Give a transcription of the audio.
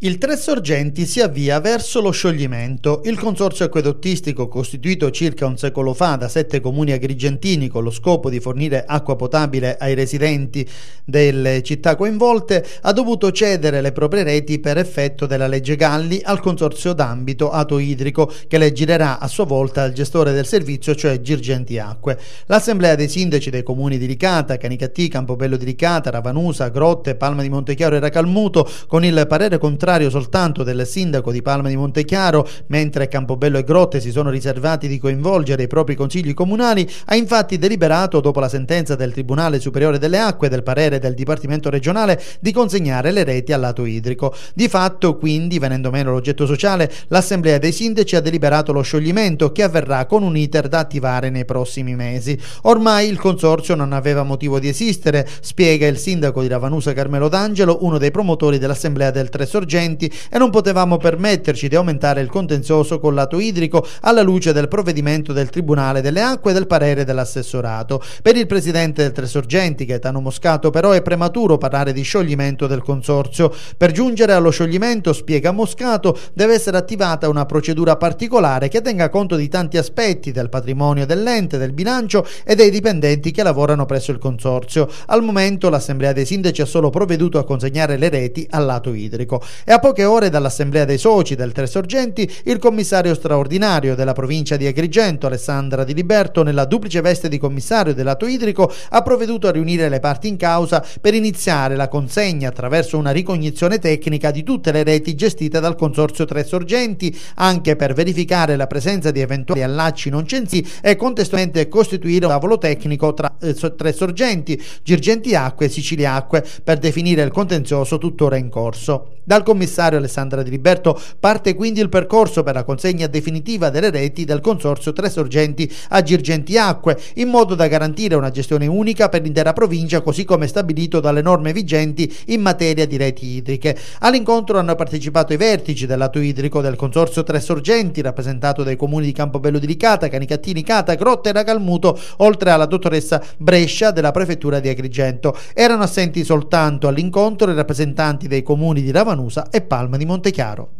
Il Tre Sorgenti si avvia verso lo scioglimento. Il consorzio acquedottistico, costituito circa un secolo fa da sette comuni agrigentini con lo scopo di fornire acqua potabile ai residenti delle città coinvolte, ha dovuto cedere le proprie reti per effetto della legge Galli al consorzio d'ambito atoidrico, che le girerà a sua volta al gestore del servizio, cioè Girgenti Acque. L'assemblea dei sindaci dei comuni di Ricata, Canicattì, Campobello di Ricata, Ravanusa, Grotte, Palma di Montechiaro e Racalmuto, con il parere contrario contrario soltanto del sindaco di Palma di Montechiaro, mentre Campobello e Grotte si sono riservati di coinvolgere i propri consigli comunali, ha infatti deliberato, dopo la sentenza del Tribunale Superiore delle Acque e del parere del Dipartimento regionale, di consegnare le reti al lato idrico. Di fatto, quindi, venendo meno l'oggetto sociale, l'Assemblea dei Sindaci ha deliberato lo scioglimento che avverrà con un iter da attivare nei prossimi mesi. Ormai il consorzio non aveva motivo di esistere, spiega il sindaco di Ravanusa Carmelo D'Angelo, uno dei promotori dell'Assemblea del Tre Sorgenti efficienti e non potevamo permetterci di aumentare il contenzioso col lato idrico alla luce del provvedimento del Tribunale delle Acque e del parere dell'assessorato. Per il presidente del Tresorgenti, Gaetano Moscato, però è prematuro parlare di scioglimento del consorzio. Per giungere allo scioglimento, spiega Moscato, deve essere attivata una procedura particolare che tenga conto di tanti aspetti del patrimonio dell'ente, del bilancio e dei dipendenti che lavorano presso il consorzio. Al momento l'Assemblea dei Sindaci ha solo provveduto a consegnare le reti al lato idrico. E a poche ore dall'assemblea dei soci del Tre Sorgenti, il commissario straordinario della provincia di Agrigento, Alessandra Di Liberto, nella duplice veste di commissario del lato idrico, ha provveduto a riunire le parti in causa per iniziare la consegna attraverso una ricognizione tecnica di tutte le reti gestite dal Consorzio Tre Sorgenti, anche per verificare la presenza di eventuali allacci non censi e contestualmente costituire un tavolo tecnico tra eh, Tre Sorgenti, Girgenti Acque e Siciliacque per definire il contenzioso tuttora in corso. Dal com- commissario Alessandra Di Riberto parte quindi il percorso per la consegna definitiva delle reti del consorzio Tre Sorgenti a Girgenti Acque, in modo da garantire una gestione unica per l'intera provincia, così come stabilito dalle norme vigenti in materia di reti idriche. All'incontro hanno partecipato i vertici del lato idrico del consorzio Tre Sorgenti, rappresentato dai comuni di Campobello di Ricata, Canicattini, Cata, Grotta e Ragalmuto, oltre alla dottoressa Brescia della prefettura di Agrigento. Erano assenti soltanto all'incontro i rappresentanti dei comuni di Ravanusa e Palma di Montechiaro.